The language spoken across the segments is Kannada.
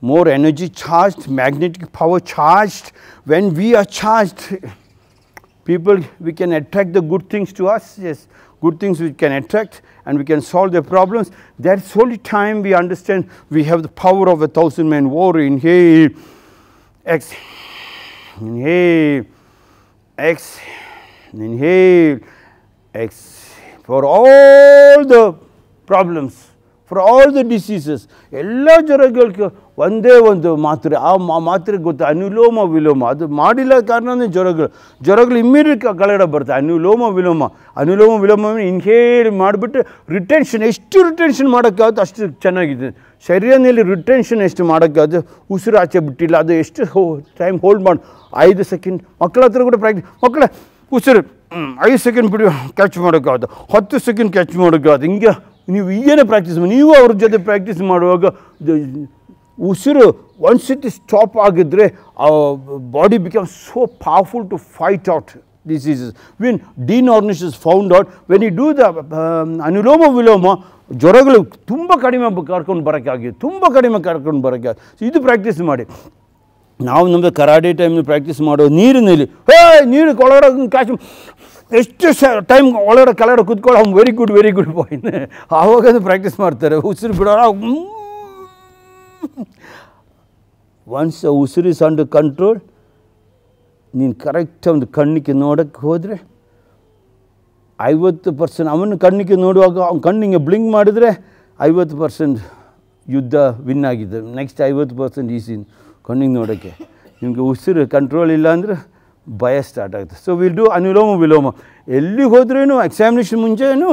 more energy charged, magnetic power charged. When we are charged, people, we can attract the good things to us, yes, good things we can attract and we can solve their problems. That's only time we understand we have the power of a thousand man war. Inhale, exhale, inhale, exhale, inhale, exhale. For all the problems, for all the diseases, larger. ಒಂದೇ ಒಂದು ಮಾತ್ರೆ ಆ ಮಾತ್ರೆಗೆ ಗೊತ್ತು ಅನುಲೋಮ ವಿಲೋಮ ಅದು ಮಾಡಿಲ್ಲ ಕಾರಣನೇ ಜ್ವರಗಳು ಜ್ವರಗಳು ಇಮ್ಮಿಡಿಯೇಟ್ ಕಳೆಡ ಬರುತ್ತೆ ಅನುಲೋಮ ವಿಲೋಮ ಅನುಲೋಮ ವಿಲೋಮ ಇನ್ಹೇಲ್ ಮಾಡಿಬಿಟ್ಟು ರಿಟೆನ್ಷನ್ ಎಷ್ಟು ರಿಟೆನ್ಷನ್ ಮಾಡೋಕ್ಕಾಗುತ್ತೆ ಅಷ್ಟು ಚೆನ್ನಾಗಿದೆ ಶರೀರದಲ್ಲಿ ರಿಟೆನ್ಷನ್ ಎಷ್ಟು ಮಾಡೋಕ್ಕೆ ಉಸಿರು ಆಚೆ ಬಿಟ್ಟಿಲ್ಲ ಅದು ಎಷ್ಟು ಹೋ ಟೈಮ್ ಹೋಲ್ಡ್ ಮಾಡಿ ಐದು ಸೆಕೆಂಡ್ ಮಕ್ಕಳ ಹತ್ರ ಕೂಡ ಪ್ರಾಕ್ಟೀಸ್ ಮಕ್ಕಳ ಉಸಿರು ಐದು ಸೆಕೆಂಡ್ ಬಿಡಿ ಕ್ಯಾಚ್ ಮಾಡೋಕ್ಕಾಗುತ್ತೆ ಹತ್ತು ಸೆಕೆಂಡ್ ಕ್ಯಾಚ್ ಮಾಡೋಕ್ಕಾಗುತ್ತೆ ಹಿಂಗೆ ನೀವು ಏನೇ ಪ್ರಾಕ್ಟೀಸ್ ಮಾಡಿ ನೀವು ಅವ್ರ ಜೊತೆ ಪ್ರಾಕ್ಟೀಸ್ ಮಾಡುವಾಗ ಉಸಿರು ಒಂದು ಸಿಟಿ ಸ್ಟಾಪ್ ಆಗಿದ್ದರೆ body become so powerful to fight out diseases when ಡಿನಾರ್ನಿಸ್ is found out when you do the anulom vilom ಜ್ವರಗಳು ತುಂಬ ಕಡಿಮೆ ಕರ್ಕೊಂಡು ಆಗಿದೆ ತುಂಬ ಕಡಿಮೆ ಕರ್ಕೊಂಡು ಬರೋಕ್ಕಾಗ ಇದು ಪ್ರಾಕ್ಟೀಸ್ ಮಾಡಿ ನಾವು ನಮ್ಮದು ಕರಾಡಿ ಟೈಮ್ನ ಪ್ರಾಕ್ಟೀಸ್ ಮಾಡೋದು ನೀರಿನಲ್ಲಿ ಹೇ ನೀರು ಕೊಳಗಡೆ ಕ್ಯಾಶ್ ಎಷ್ಟು ಸ ಟೈಮ್ ಒಳಗಡೆ ಕೆಳಗಡೆ ಕೂತ್ಕೊಳ್ಳೋ very good very good boy ಆವಾಗ ಪ್ರಾಕ್ಟೀಸ್ ಮಾಡ್ತಾರೆ ಉಸಿರು ಬಿಡೋರು ಒನ್ಸ್ ಉಸಿರು ಉಸಿರಿ ಸೌಂಡ್ ಕಂಟ್ರೋಲ್ ನೀನು ಕರೆಕ್ಟ್ ಒಂದು ಕಣ್ಣಿಗೆ ನೋಡೋಕ್ಕೆ ಹೋದರೆ ಐವತ್ತು ಪರ್ಸೆಂಟ್ ಅವನ ಕಣ್ಣಿಗೆ ನೋಡುವಾಗ ಅವನ ಕಣ್ಣಿಗೆ ಬ್ಲಿಂಕ್ ಮಾಡಿದರೆ ಐವತ್ತು ಪರ್ಸೆಂಟ್ ಯುದ್ಧ ವಿನ್ ಆಗಿದೆ ನೆಕ್ಸ್ಟ್ ಐವತ್ತು ಪರ್ಸೆಂಟ್ ಈಸಿ ಕಣ್ಣಿಗೆ ನೋಡೋಕ್ಕೆ ನಿಮಗೆ ಉಸಿರು ಕಂಟ್ರೋಲ್ ಇಲ್ಲ ಅಂದರೆ ಭಯ ಸ್ಟಾರ್ಟ್ ಆಗುತ್ತೆ ಸೊ ವಿಲ್ ಡೂ ಅನುಲೋಮ ವಿಲೋಮ ಎಲ್ಲಿಗೆ ಹೋದ್ರೂ ಎಕ್ಸಾಮಿನೇಷನ್ ಮುಂಚೆನೂ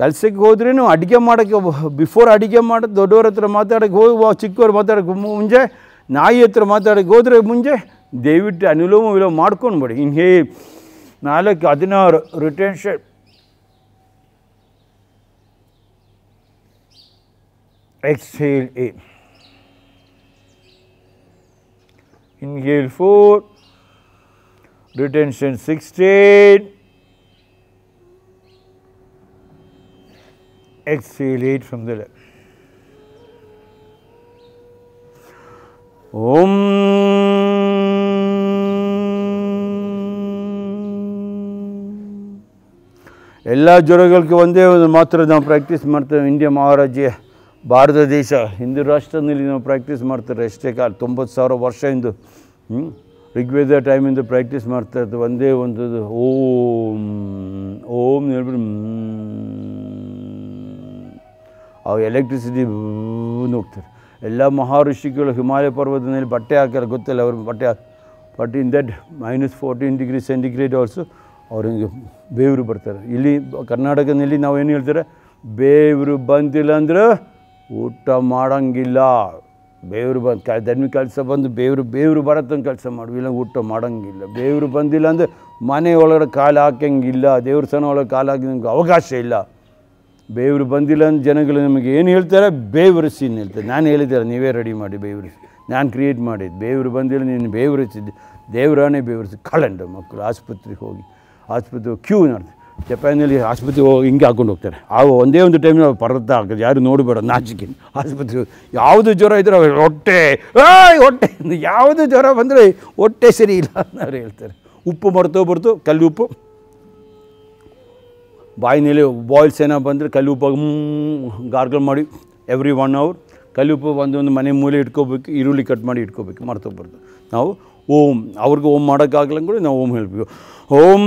ಕೆಲಸಕ್ಕೆ ಹೋದ್ರೂ ಅಡುಗೆ ಮಾಡೋಕ್ಕೆ ಬಿಫೋರ್ ಅಡುಗೆ ಮಾಡೋದು ದೊಡ್ಡವ್ರ ಹತ್ರ ಮಾತಾಡೋಕ್ಕೆ ಹೋಗಿ ಚಿಕ್ಕವ್ರು ಮಾತಾಡೋಕ್ಕೆ ಮುಂಜೆ ನಾಯಿ ಹತ್ರ ಮಾತಾಡೋಕ್ಕೆ ಹೋದ್ರೆ ಮುಂಜೆ ದಯವಿಟ್ಟು ಅನುಲೋಮ ವಿಲೋಮ ಮಾಡ್ಕೊಂಡು ಬಿಡಿ ಹಿಂಗೆ ನಾಲ್ಕು ಹದಿನಾರು ರಿಟೆನ್ಷನ್ exhale ಹೇಲ್ Inhale 4, retention 16, exhalate from the left. ಓಂ ಎಲ್ಲ ಜ್ವರಗಳಿಗೆ ಒಂದೇ ಒಂದು ಮಾತ್ರ ನಾವು ಪ್ರಾಕ್ಟೀಸ್ ಮಾಡ್ತೇವೆ ಇಂಡಿಯಾ ಮಹಾರಾಜ್ಯ ಭಾರತ ದೇಶ ಹಿಂದೂ ರಾಷ್ಟ್ರದಲ್ಲಿ ನಾವು ಪ್ರಾಕ್ಟೀಸ್ ಮಾಡ್ತಾರೆ ಎಷ್ಟೇ ಕಾಲ ತೊಂಬತ್ತು ಸಾವಿರ ವರ್ಷ ಇಂದು ಋಗ್ವೇದ ಟೈಮಿಂದ ಪ್ರಾಕ್ಟೀಸ್ ಮಾಡ್ತಾ ಇರ್ತೇವೆ ಒಂದೇ ಒಂದು ಓಂ ಓಂ ಹೇಳ್ಬಿಟ್ಟು ಅವು ಎಲೆಕ್ಟ್ರಿಸಿಟಿ ಹೋಗ್ತಾರೆ ಎಲ್ಲ ಮಹಾಋಷಿಗಳು ಹಿಮಾಲಯ ಪರ್ವತದಲ್ಲಿ ಬಟ್ಟೆ ಹಾಕ್ಯಾರ ಗೊತ್ತಿಲ್ಲ ಅವ್ರ ಬಟ್ಟೆ but in that minus fourteen degree centigrade hours ಅವ್ರಿಗೆ ಬೇವರು ಬರ್ತಾರೆ ಇಲ್ಲಿ ಕರ್ನಾಟಕದಲ್ಲಿ ನಾವು ಏನು ಹೇಳ್ತಾರೆ ಬೇವರು ಬಂದಿಲ್ಲ ಅಂದ್ರೆ ಊಟ ಮಾಡೋಂಗಿಲ್ಲ ಬೇವರು ಬಂದು ಧರ್ಮಿ ಕೆಲಸ ಬಂದು ಬೇವರು ಬೇವರು ಬರತ್ತಂಗೆ ಕೆಲಸ ಇಲ್ಲ ಊಟ ಮಾಡೋಂಗಿಲ್ಲ ಬೇವರು ಬಂದಿಲ್ಲ ಅಂದರೆ ಮನೆ ಕಾಲು ಹಾಕೋಂಗಿಲ್ಲ ದೇವ್ರ ಸನ ಒಳಗೆ ಕಾಲು ಹಾಕಿದಂಗೆ ಅವಕಾಶ ಇಲ್ಲ ಬೇವರು ಬಂದಿಲ್ಲ ಅಂತ ಜನಗಳು ನಮಗೆ ಏನು ಹೇಳ್ತಾರೆ ಸೀನ್ ಹೇಳ್ತಾರೆ ನಾನು ಹೇಳಿದ್ದಾರೆ ನೀವೇ ರೆಡಿ ಮಾಡಿ ಬೇವರಿಸಿ ನಾನು ಕ್ರಿಯೇಟ್ ಮಾಡಿದ್ದು ಬೇವರು ಬಂದಿಲ್ಲ ನೀನು ಬೇವರಿಸಿದ್ದು ದೇವರಾನೇ ಬೇವರಿಸಿ ಕಳೆಂಡು ಮಕ್ಕಳು ಆಸ್ಪತ್ರೆಗೆ ಹೋಗಿ ಆಸ್ಪತ್ರೆ ಕ್ಯೂ ನೋಡ್ತಾರೆ ಜಪಾನಲ್ಲಿ ಆಸ್ಪತ್ರೆಗೆ ಹೋಗಿ ಹಿಂಗೆ ಹಾಕೊಂಡು ಹೋಗ್ತಾರೆ ಆ ಒಂದೇ ಒಂದು ಅವ್ರು ಪರ್ವತ ಆಗ್ತದೆ ಯಾರು ನೋಡಬೇಡ ನಾಚಿಕೆ ಆಸ್ಪತ್ರೆ ಯಾವುದು ಜ್ವರ ಇದ್ದರೆ ಅವ್ರು ಹೊಟ್ಟೆ ಏಯ್ ಹೊಟ್ಟೆ ಯಾವುದು ಜ್ವರ ಬಂದರೆ ಹೊಟ್ಟೆ ಸರಿ ಇಲ್ಲ ಅವ್ರು ಹೇಳ್ತಾರೆ ಉಪ್ಪು ಮರೆತೋ ಬರ್ತೋ ಕಲ್ಲು ಉಪ್ಪು ಬಾಯಿನಲ್ಲಿ ಬಾಯ್ಲ್ಸ್ ಏನೋ ಬಂದರೆ ಉಪ ಗಾರ್ಗಲ್ ಮಾಡಿ ಎವ್ರಿ ಒನ್ ಅವರ್ ಒಂದು ಒಂದು ಮನೆ ಮೂಲೆ ಇಟ್ಕೋಬೇಕು ಈರುಳ್ಳಿ ಕಟ್ ಮಾಡಿ ಇಟ್ಕೋಬೇಕು ಮರ್ತೋಗ್ಬಾರ್ದು ನಾವು ಓಂ ಅವ್ರಿಗೆ ಓಮ್ ಕೂಡ ನಾವು ಓಮ್ ಹೇಳ್ಬೇಕು ಓಂ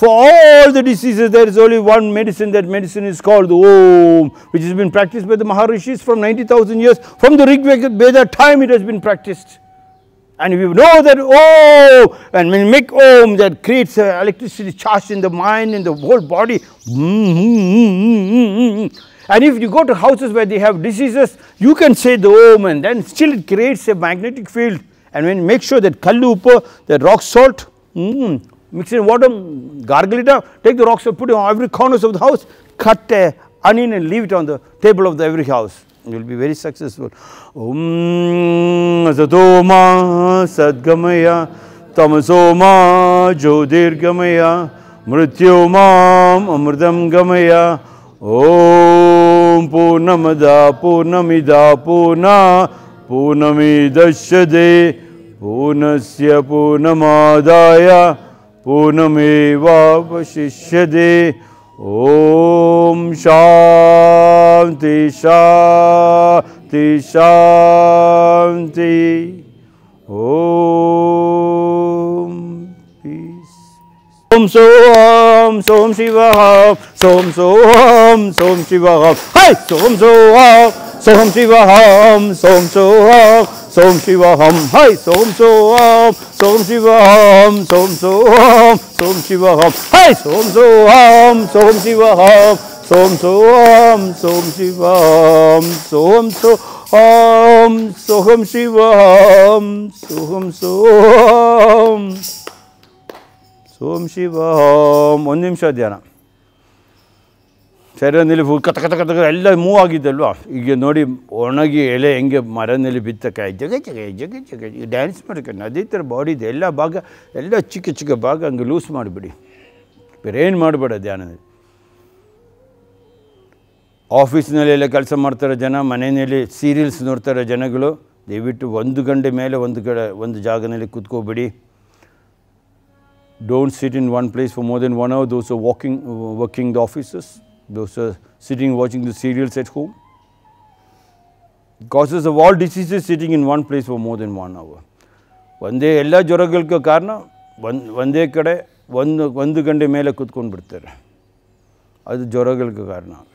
ಫೋ all the diseases there is only one medicine that medicine is called Om which has been practiced by the Maharishis from 90,000 years from the Rig Veda time it has been practiced. And we you know that oh, and when you make Om that creates uh, electricity charge in the mind in the whole body. Mm-hmm. and if you go to houses where they have diseases, you can say the Om and then still it creates a magnetic field. And when you make sure that Kallupa, that rock salt, mm, mix in water, gargle it up, take the rocks and put it on every corners of the house, cut a onion and leave it on the table of the every house. You will be very successful. Om Satoma Sadgamaya Tamasoma Jyotirgamaya Mrityomam Amritam Gamaya Om Purnamada Purnamida Purna Purnamidashyade Purnasya Purnamadaaya पूर्णमेवावशिष्यते ॐ शान्ति शान्ति शान्ति ॐ सोम सोम सोम शिवः सोम सोम सोम शिवः है सोम सोम सोम शिवः सोम सोम सोम शिव हम हाय सोम सोम सोम शिव हम सोम सोम सोम शिव हम हाय सोम सोम सोम शिव हम सोम सोम सोम शिव हम सोम सोम सोहम शिव हम सोहम सोम सोम शिव हम ओम निमिष ध्यान ಸೆರೆನಲ್ಲಿ ಫುಲ್ ಕತ ಕತ ಕತ ಎಲ್ಲ ಮೂವ್ ಆಗಿದ್ದಲ್ವ ಈಗ ನೋಡಿ ಒಣಗಿ ಎಲೆ ಹೆಂಗೆ ಮರನಲ್ಲಿ ಬಿತ್ತಕ್ಕೆ ಜಗ ಜಗ ಜಗ ಜಗ ಡ್ಯಾನ್ಸ್ ಮಾಡ್ಕೊಂಡು ಅದೇ ಥರ ಬಾಡಿದು ಎಲ್ಲ ಭಾಗ ಎಲ್ಲ ಚಿಕ್ಕ ಚಿಕ್ಕ ಭಾಗ ಹಂಗೆ ಲೂಸ್ ಮಾಡಿಬಿಡಿ ಬೇರೆ ಏನು ಮಾಡಬೇಡ ಧ್ಯಾನ ಆಫೀಸ್ನಲ್ಲಿ ಎಲ್ಲ ಕೆಲಸ ಮಾಡ್ತಾರೆ ಜನ ಮನೆಯಲ್ಲಿ ಸೀರಿಯಲ್ಸ್ ನೋಡ್ತಾರೆ ಜನಗಳು ದಯವಿಟ್ಟು ಒಂದು ಗಂಟೆ ಮೇಲೆ ಒಂದು ಕಡೆ ಒಂದು ಜಾಗದಲ್ಲಿ ಕೂತ್ಕೋಬಿಡಿ don't sit in one place for more than one hour those walking working the offices those are sitting watching the serials at home. Causes of all diseases sitting in one place for more than one hour. ಒಂದೇ ಎಲ್ಲ ಜ್ವರಗಳಿಗೆ ಕಾರಣ ಒಂದು kade, ಕಡೆ one ಒಂದು ಗಂಟೆ ಮೇಲೆ ಕೂತ್ಕೊಂಡು ಬಿಡ್ತಾರೆ ಅದು ಜ್ವರಗಳಿಗೆ ಕಾರಣ